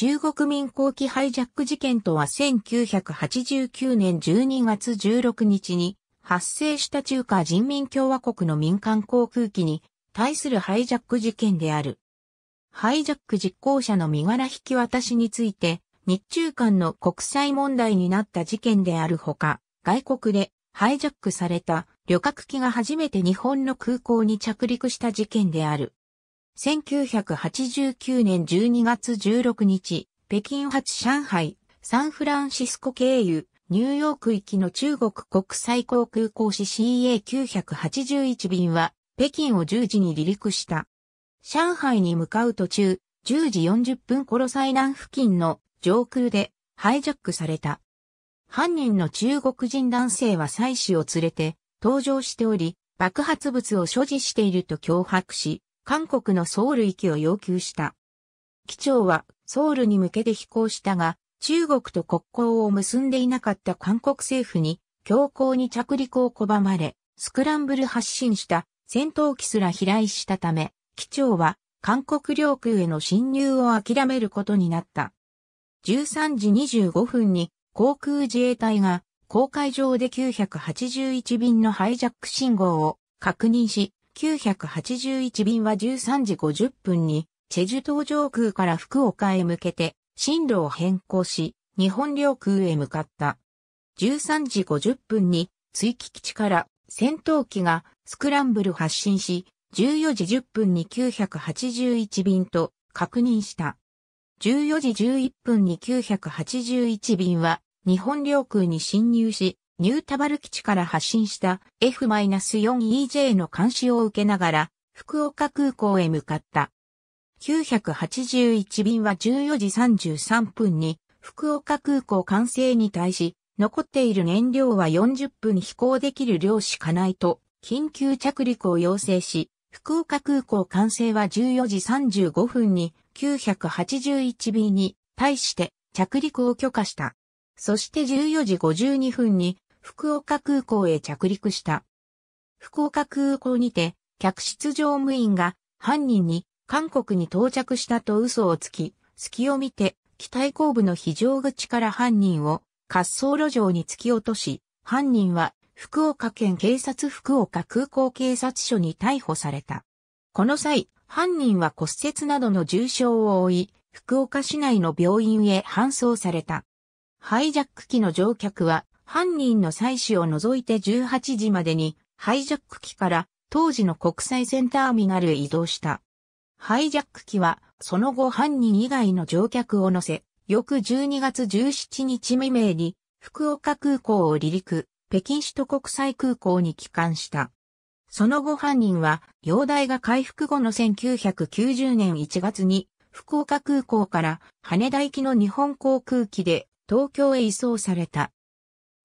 中国民航期ハイジャック事件とは1989年12月16日に発生した中華人民共和国の民間航空機に対するハイジャック事件である。ハイジャック実行者の身柄引き渡しについて日中間の国際問題になった事件であるほか、外国でハイジャックされた旅客機が初めて日本の空港に着陸した事件である。1989年12月16日、北京発上海、サンフランシスコ経由、ニューヨーク行きの中国国際航空公司 CA981 便は、北京を10時に離陸した。上海に向かう途中、10時40分頃災難付近の上空でハイジャックされた。犯人の中国人男性は妻子を連れて、搭乗しており、爆発物を所持していると脅迫し、韓国のソウル行きを要求した。機長はソウルに向けて飛行したが、中国と国交を結んでいなかった韓国政府に強行に着陸を拒まれ、スクランブル発進した戦闘機すら飛来したため、機長は韓国領空への侵入を諦めることになった。13時25分に航空自衛隊が公海上で981便のハイジャック信号を確認し、981便は13時50分に、チェジュ島上空から福岡へ向けて、進路を変更し、日本領空へ向かった。13時50分に、追記基地から戦闘機がスクランブル発進し、14時10分に981便と確認した。14時11分に981便は日本領空に侵入し、ニュータバル基地から発進した F-4EJ の監視を受けながら、福岡空港へ向かった。981便は14時33分に福岡空港完成に対し、残っている燃料は40分飛行できる量しかないと、緊急着陸を要請し、福岡空港完成は14時35分に9 8 1便に対して着陸を許可した。そして14時52分に福岡空港へ着陸した。福岡空港にて、客室乗務員が犯人に韓国に到着したと嘘をつき、隙を見て、機体後部の非常口から犯人を滑走路上に突き落とし、犯人は福岡県警察福岡空港警察署に逮捕された。この際、犯人は骨折などの重傷を負い、福岡市内の病院へ搬送された。ハイジャック機の乗客は犯人の妻子を除いて18時までに、ハイジャック機から当時の国際線ターミナルへ移動した。ハイジャック機は、その後犯人以外の乗客を乗せ、翌12月17日未明に、福岡空港を離陸、北京首都国際空港に帰還した。その後犯人は、容体が回復後の1990年1月に、福岡空港から羽田行きの日本航空機で東京へ移送された。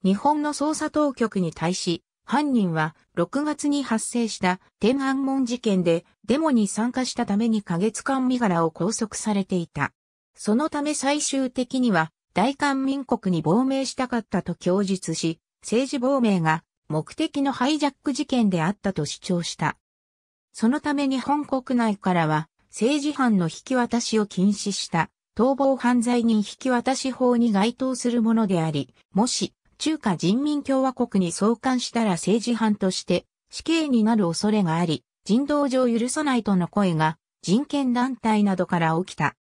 日本の捜査当局に対し、犯人は6月に発生した天安門事件でデモに参加したために過月間身柄を拘束されていた。そのため最終的には大韓民国に亡命したかったと供述し、政治亡命が目的のハイジャック事件であったと主張した。そのため日本国内からは政治犯の引き渡しを禁止した逃亡犯罪人引き渡し法に該当するものであり、もし中華人民共和国に送還したら政治犯として死刑になる恐れがあり、人道上許さないとの声が人権団体などから起きた。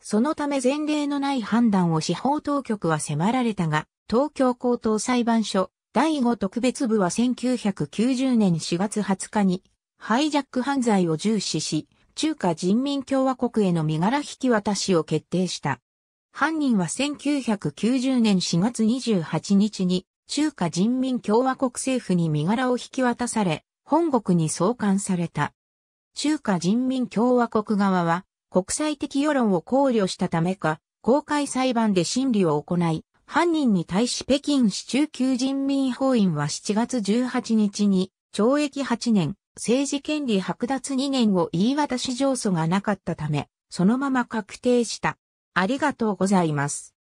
そのため前例のない判断を司法当局は迫られたが、東京高等裁判所第5特別部は1990年4月20日にハイジャック犯罪を重視し、中華人民共和国への身柄引き渡しを決定した。犯人は1990年4月28日に中華人民共和国政府に身柄を引き渡され、本国に送還された。中華人民共和国側は国際的世論を考慮したためか、公開裁判で審理を行い、犯人に対し北京市中級人民法院は7月18日に懲役8年、政治権利剥奪2年を言い渡し上訴がなかったため、そのまま確定した。ありがとうございます。